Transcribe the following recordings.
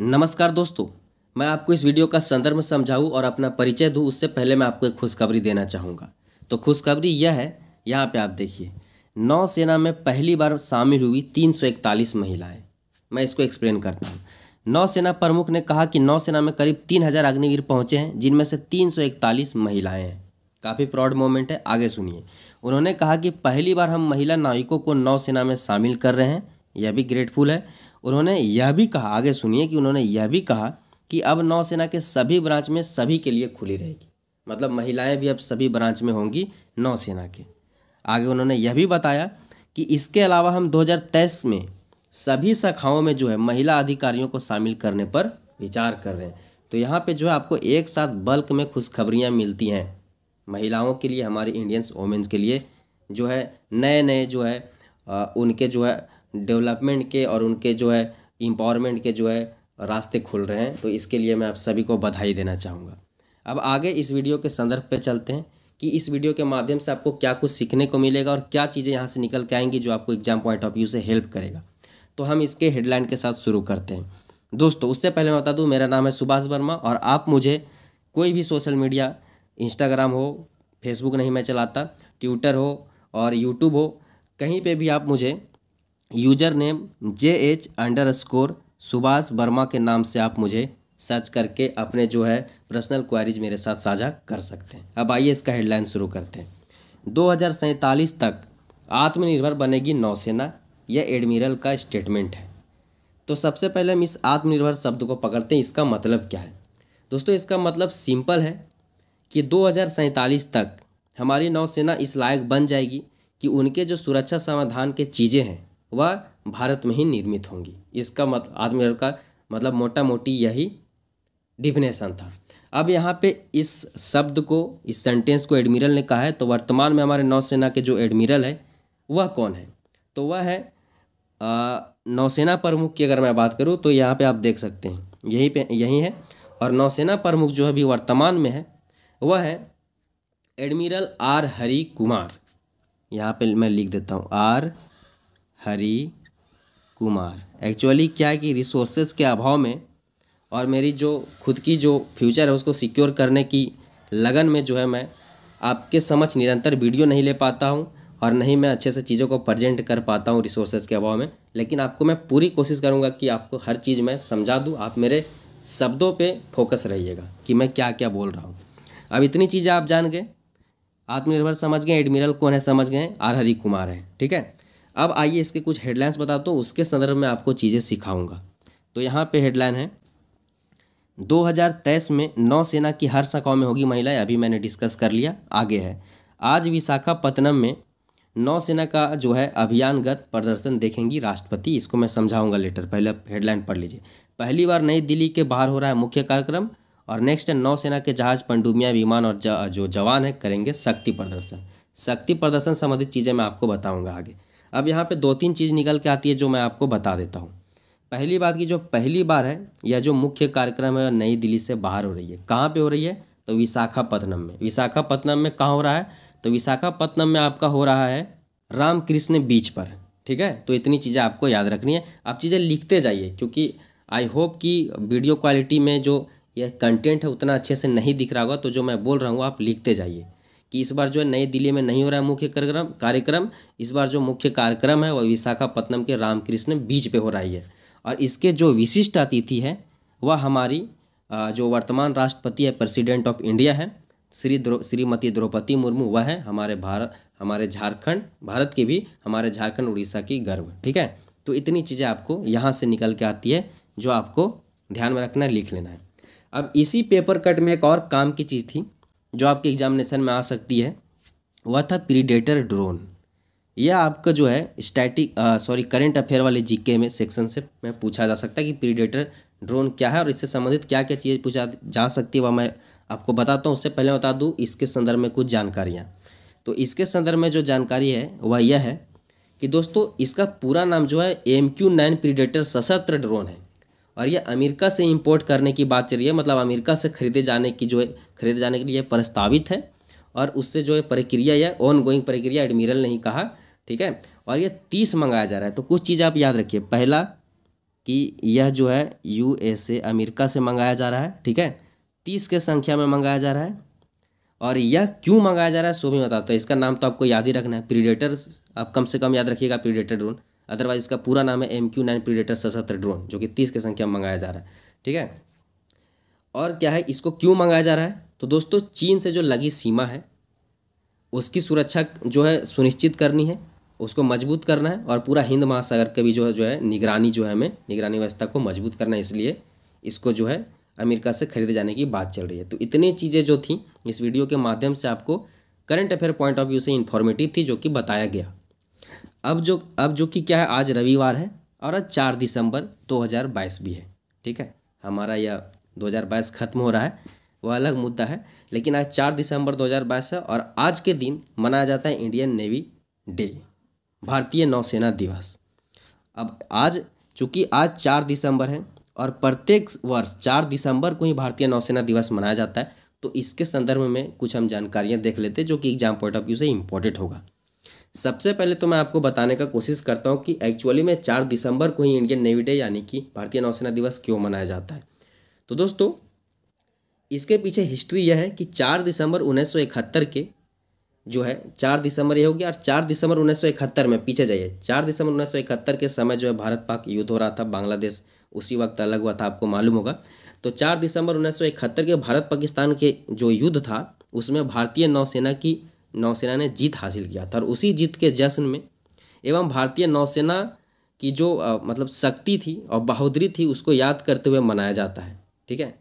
नमस्कार दोस्तों मैं आपको इस वीडियो का संदर्भ समझाऊं और अपना परिचय दूं उससे पहले मैं आपको एक खुशखबरी देना चाहूँगा तो खुशखबरी यह है यहाँ पे आप देखिए नौसेना में पहली बार शामिल हुई तीन महिलाएं मैं इसको एक्सप्लेन करता हूँ नौसेना प्रमुख ने कहा कि नौसेना में करीब तीन हज़ार अग्निवीर पहुँचे हैं जिनमें से तीन सौ इकतालीस महिलाएँ हैं काफ़ी प्राउड मोमेंट है आगे सुनिए उन्होंने कहा कि पहली बार हम महिला नाविकों को नौसेना में शामिल कर रहे हैं यह भी ग्रेटफुल है उन्होंने यह भी कहा आगे सुनिए कि उन्होंने यह भी कहा कि अब नौसेना के सभी ब्रांच में सभी के लिए खुली रहेगी मतलब महिलाएं भी अब सभी ब्रांच में होंगी नौसेना के आगे उन्होंने यह भी बताया कि इसके अलावा हम 2023 में सभी शाखाओं में जो है महिला अधिकारियों को शामिल करने पर विचार कर रहे हैं तो यहाँ पे जो है आपको एक साथ बल्क में खुशखबरियाँ मिलती हैं महिलाओं के लिए हमारे इंडियंस वोमेंस के लिए जो है नए नए जो है उनके जो है डेवलपमेंट के और उनके जो है एम्पावरमेंट के जो है रास्ते खुल रहे हैं तो इसके लिए मैं आप सभी को बधाई देना चाहूँगा अब आगे इस वीडियो के संदर्भ पर चलते हैं कि इस वीडियो के माध्यम से आपको क्या कुछ सीखने को मिलेगा और क्या चीज़ें यहाँ से निकल के आएंगी जो आपको एग्जाम पॉइंट ऑफ व्यू से हेल्प करेगा तो हम इसके हेडलाइन के साथ शुरू करते हैं दोस्तों उससे पहले मैं बता दूँ मेरा नाम है सुभाष वर्मा और आप मुझे कोई भी सोशल मीडिया इंस्टाग्राम हो फेसबुक नहीं मैं चलाता ट्विटर हो और यूट्यूब हो कहीं पर भी आप मुझे user name J H underscore Subhash Verma के नाम से आप मुझे सर्च करके अपने जो है पर्सनल क्वारीज मेरे साथ साझा कर सकते हैं अब आइए इसका हेडलाइन शुरू करते हैं दो तक आत्मनिर्भर बनेगी नौसेना यह एडमिरल का स्टेटमेंट है तो सबसे पहले हम इस आत्मनिर्भर शब्द को पकड़ते हैं इसका मतलब क्या है दोस्तों इसका मतलब सिंपल है कि दो तक हमारी नौसेना इस लायक बन जाएगी कि उनके जो सुरक्षा समाधान के चीज़ें हैं वह भारत में ही निर्मित होंगी इसका मत आत्मनिर्भर का मतलब मोटा मोटी यही डिफिनेशन था अब यहाँ पे इस शब्द को इस सेंटेंस को एडमिरल ने कहा है तो वर्तमान में हमारे नौसेना के जो एडमिरल है वह कौन है तो वह है आ, नौसेना प्रमुख की अगर मैं बात करूँ तो यहाँ पे आप देख सकते हैं यहीं पे यहीं है और नौसेना प्रमुख जो अभी वर्तमान में है वह है एडमिरल आर हरी कुमार यहाँ पे मैं लिख देता हूँ आर हरी कुमार एक्चुअली क्या है कि रिसोर्सेज के अभाव में और मेरी जो खुद की जो फ्यूचर है उसको सिक्योर करने की लगन में जो है मैं आपके समझ निरंतर वीडियो नहीं ले पाता हूँ और नहीं मैं अच्छे से चीज़ों को प्रजेंट कर पाता हूँ रिसोर्सेज के अभाव में लेकिन आपको मैं पूरी कोशिश करूँगा कि आपको हर चीज़ मैं समझा दूँ आप मेरे शब्दों पे फोकस रहिएगा कि मैं क्या क्या बोल रहा हूँ अब इतनी चीज़ें आप जान गए आत्मनिर्भर समझ गए एडमिरल कौन है समझ गए आर हरी कुमार है ठीक है अब आइए इसके कुछ हेडलाइंस बताता हूँ उसके संदर्भ में आपको चीज़ें सिखाऊंगा तो यहाँ पे हेडलाइन है 2023 में नौसेना की हर शाखाओं में होगी महिलाएं अभी मैंने डिस्कस कर लिया आगे है आज विशाखापत्तनम में नौसेना का जो है अभियानगत प्रदर्शन देखेंगी राष्ट्रपति इसको मैं समझाऊंगा लेटर पहले हेडलाइन पढ़ लीजिए पहली बार नई दिल्ली के बाहर हो रहा है मुख्य कार्यक्रम और नेक्स्ट है नौसेना के जहाज पंडुमिया विमान और जो जवान है करेंगे शक्ति प्रदर्शन शक्ति प्रदर्शन संबंधित चीज़ें मैं आपको बताऊँगा आगे अब यहाँ पे दो तीन चीज़ निकल के आती है जो मैं आपको बता देता हूँ पहली बात की जो पहली बार है या जो मुख्य कार्यक्रम है नई दिल्ली से बाहर हो रही है कहाँ पे हो रही है तो विशाखापत्तनम में विशाखापत्तनम में कहाँ हो रहा है तो विशाखापत्तनम में आपका हो रहा है रामकृष्ण बीच पर ठीक है तो इतनी चीज़ें आपको याद रखनी है आप चीज़ें लिखते जाइए क्योंकि आई होप कि वीडियो क्वालिटी में जो यह कंटेंट है उतना अच्छे से नहीं दिख रहा होगा तो जो मैं बोल रहा हूँ आप लिखते जाइए कि इस बार जो है नई दिल्ली में नहीं हो रहा है मुख्य कार्यक्रम कार्यक्रम इस बार जो मुख्य कार्यक्रम है वह विशाखापत्तनम के रामकृष्ण बीच पे हो रही है और इसके जो विशिष्ट अतिथि है वह हमारी जो वर्तमान राष्ट्रपति है प्रेसिडेंट ऑफ इंडिया है श्री द्रो श्रीमती द्रौपदी मुर्मू वह है हमारे भारत हमारे झारखंड भारत के भी हमारे झारखंड उड़ीसा की गर्व ठीक है तो इतनी चीज़ें आपको यहाँ से निकल के आती है जो आपको ध्यान में रखना है लिख लेना है अब इसी पेपर कट में एक और काम की चीज़ थी जो आपके एग्जामिनेशन में आ सकती है वह था प्रीडेटर ड्रोन यह आपका जो है स्टैटिक सॉरी करेंट अफेयर वाले जीके में सेक्शन से मैं पूछा जा सकता है कि प्रीडेटर ड्रोन क्या है और इससे संबंधित क्या क्या चीज़ पूछा जा सकती है वह मैं आपको बताता हूँ उससे पहले बता दूँ इसके संदर्भ में कुछ जानकारियाँ तो इसके संदर्भ में जो जानकारी है वह यह है कि दोस्तों इसका पूरा नाम जो है एम क्यू नाइन प्रीडेटर सशस्त्र ड्रोन है और ये अमेरिका से इंपोर्ट करने की बात चल रही है मतलब अमेरिका से खरीदे जाने की जो है खरीदे जाने के लिए प्रस्तावित है और उससे जो है प्रक्रिया या ऑन गोइंग प्रक्रिया एडमिरल नहीं कहा ठीक है और ये तीस मंगाया जा रहा है तो कुछ चीज़ आप याद रखिए पहला कि यह जो है यू अमेरिका से मंगाया जा रहा है ठीक है तीस के संख्या में मंगाया जा रहा है और यह क्यों मंगाया जा रहा है सो भी बताता है इसका नाम तो आपको याद ही रखना है प्रीडेटर आप कम से कम याद रखिएगा प्रीडेटर ड्रोन अदरवाइज इसका पूरा नाम है एम क्यू नाइन प्रीडेटर सशस्त्र ड्रोन जो कि तीस की संख्या में मंगाया जा रहा है ठीक है और क्या है इसको क्यों मंगाया जा रहा है तो दोस्तों चीन से जो लगी सीमा है उसकी सुरक्षा जो है सुनिश्चित करनी है उसको मजबूत करना है और पूरा हिंद महासागर के भी जो है जो है निगरानी जो है हमें निगरानी व्यवस्था को मजबूत करना है इसलिए इसको जो है अमेरिका से खरीदे जाने की बात चल रही है तो इतनी चीज़ें जो थी इस वीडियो के माध्यम से आपको current affair point of view से इन्फॉर्मेटिव थी जो कि बताया गया अब जो अब जो कि क्या है आज रविवार है और आज चार दिसंबर 2022 भी है ठीक है हमारा यह 2022 ख़त्म हो रहा है वह अलग मुद्दा है लेकिन आज चार दिसंबर 2022 है और आज के दिन मनाया जाता है इंडियन नेवी डे भारतीय नौसेना दिवस अब आज चूँकि आज चार दिसंबर है और प्रत्येक वर्ष चार दिसंबर को ही भारतीय नौसेना दिवस मनाया जाता है तो इसके संदर्भ में कुछ हम जानकारियाँ देख लेते हैं जो कि एग्जाम पॉइंट ऑफ व्यू से इम्पोर्टेंट होगा सबसे पहले तो मैं आपको बताने का कोशिश करता हूँ कि एक्चुअली में चार दिसंबर को ही इंडियन नेवी डे यानी कि भारतीय नौसेना दिवस क्यों मनाया जाता है तो दोस्तों इसके पीछे हिस्ट्री यह है कि चार दिसंबर उन्नीस के जो है चार दिसंबर ये हो गया और चार दिसंबर उन्नीस में पीछे जाइए चार दिसंबर उन्नीस के समय जो है भारत पाक युद्ध हो रहा था बांग्लादेश उसी वक्त अलग हुआ था आपको मालूम होगा तो चार दिसंबर उन्नीस के भारत पाकिस्तान के जो युद्ध था उसमें भारतीय नौसेना की नौसेना ने जीत हासिल किया था और उसी जीत के जश्न में एवं भारतीय नौसेना की जो आ, मतलब शक्ति थी और बहादुरी थी उसको याद करते हुए मनाया जाता है ठीक है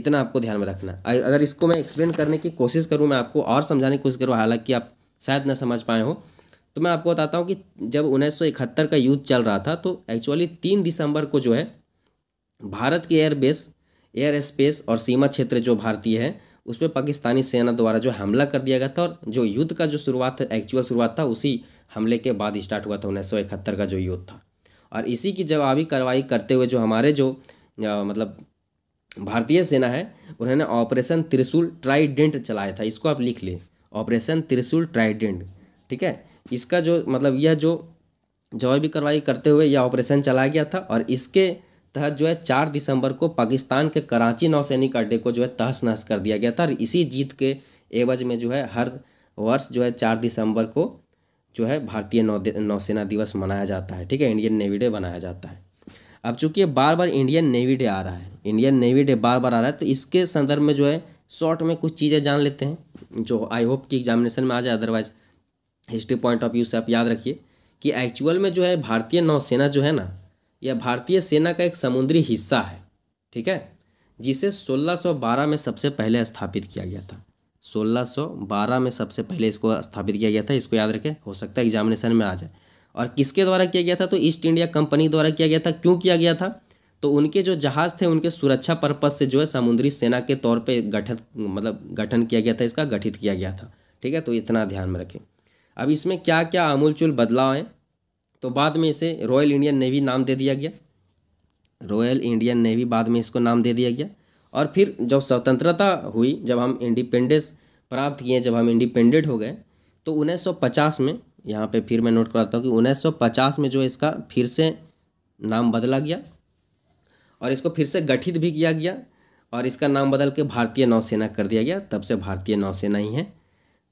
इतना आपको ध्यान में रखना अगर इसको मैं एक्सप्लेन करने की कोशिश करूँ मैं आपको और समझाने की कोशिश करूँ हालांकि आप शायद ना समझ पाए हो तो मैं आपको बताता हूँ कि जब उन्नीस का युद्ध चल रहा था तो एक्चुअली तीन दिसंबर को जो है भारत के एयरबेस एयर स्पेस और सीमा क्षेत्र जो भारतीय है उस पर पाकिस्तानी सेना द्वारा जो हमला कर दिया गया था और जो युद्ध का जो शुरुआत एक्चुअल शुरुआत था उसी हमले के बाद स्टार्ट हुआ था उन्नीस का जो युद्ध था और इसी की जवाबी कार्रवाई करते हुए जो हमारे जो आ, मतलब भारतीय सेना है उन्होंने ऑपरेशन त्रिशूल ट्राइडेंट चलाया था इसको आप लिख लें ऑपरेशन त्रिशूल ट्राइडेंट ठीक है इसका जो मतलब यह जो जवाबी कार्रवाई करते हुए यह ऑपरेशन चलाया गया था और इसके तहत जो है चार दिसंबर को पाकिस्तान के कराची नौसैनिक अड्डे को जो है तहस नहस कर दिया गया था और इसी जीत के एवज में जो है हर वर्ष जो है चार दिसंबर को जो है भारतीय नौसेना दिवस मनाया जाता है ठीक है इंडियन नेवी डे मनाया जाता है अब चूंकि ये बार बार इंडियन नेवी डे आ रहा है इंडियन नेवी डे बार बार आ रहा है तो इसके संदर्भ में जो है शॉर्ट में कुछ चीज़ें जान लेते हैं जो आई होप कि एग्जामिनेशन में आ जाए otherwise history point of view से आप याद रखिए कि एक्चुअल में जो है भारतीय नौसेना जो है ना यह भारतीय सेना का एक समुद्री हिस्सा है ठीक है जिसे 1612 में सबसे पहले स्थापित किया गया था 1612 में सबसे पहले इसको स्थापित किया गया था इसको याद रखें हो सकता है एग्जामिनेशन में आ जाए और किसके द्वारा किया गया था तो ईस्ट इंडिया कंपनी द्वारा किया गया था क्यों किया गया था तो उनके जो जहाज़ थे उनके सुरक्षा पर्पज़ से जो है समुद्री सेना के तौर पर गठित मतलब गठन किया गया था इसका गठित किया गया था ठीक है तो इतना ध्यान में रखें अब इसमें क्या क्या आमूलचूल बदलाव हैं तो बाद में इसे रॉयल इंडियन नेवी नाम दे दिया गया रॉयल इंडियन नेवी बाद में इसको नाम दे दिया गया और फिर जब स्वतंत्रता हुई जब हम इंडिपेंडेंस प्राप्त किए जब हम इंडिपेंडेंट हो गए तो 1950 में यहाँ पे फिर मैं नोट कराता हूँ कि 1950 में जो इसका फिर से नाम बदला गया और इसको फिर से गठित भी किया गया और इसका नाम बदल के भारतीय नौसेना कर दिया गया तब से भारतीय नौसेना ही है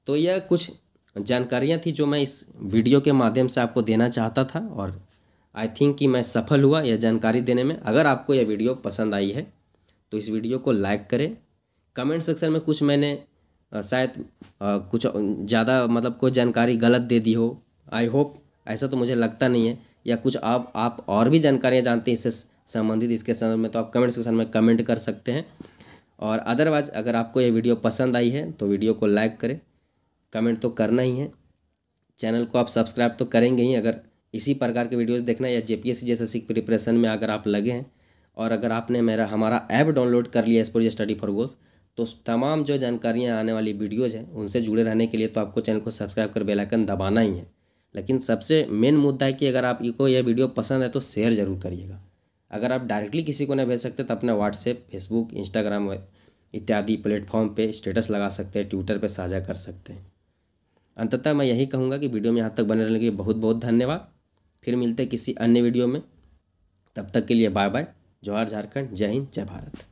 तो यह कुछ जानकारियाँ थी जो मैं इस वीडियो के माध्यम से आपको देना चाहता था और आई थिंक कि मैं सफल हुआ यह जानकारी देने में अगर आपको यह वीडियो पसंद आई है तो इस वीडियो को लाइक करें कमेंट सेक्शन में कुछ मैंने शायद कुछ ज़्यादा मतलब कोई जानकारी गलत दे दी हो आई होप ऐसा तो मुझे लगता नहीं है या कुछ आप आप और भी जानकारियाँ जानते हैं इससे संबंधित इसके संबंध में तो आप कमेंट सेक्शन में कमेंट कर सकते हैं और अदरवाइज अगर आपको यह वीडियो पसंद आई है तो वीडियो को लाइक करें कमेंट तो करना ही है चैनल को आप सब्सक्राइब तो करेंगे ही अगर इसी प्रकार के वीडियोस देखना या सी जैसे सिख प्रिपरेशन में अगर आप लगे हैं और अगर आपने मेरा हमारा ऐप डाउनलोड कर लिया एस्पोरिया स्टडी फॉर गोल्स तो तमाम जो जानकारियाँ आने वाली वीडियोज़ हैं उनसे जुड़े रहने के लिए तो आपको चैनल को सब्सक्राइब कर बेलाइकन दबाना ही है लेकिन सबसे मेन मुद्दा है कि अगर आपको यह वीडियो पसंद है तो शेयर ज़रूर करिएगा अगर आप डायरेक्टली किसी को नहीं भेज सकते तो अपना व्हाट्सएप फेसबुक इंस्टाग्राम इत्यादि प्लेटफॉर्म पे स्टेटस लगा सकते हैं ट्विटर पे साझा कर सकते हैं अंततः मैं यही कहूँगा कि वीडियो में यहाँ तक बने रहने के लिए बहुत बहुत धन्यवाद फिर मिलते किसी अन्य वीडियो में तब तक के लिए बाय बाय जोहार झारखंड जय हिंद जय भारत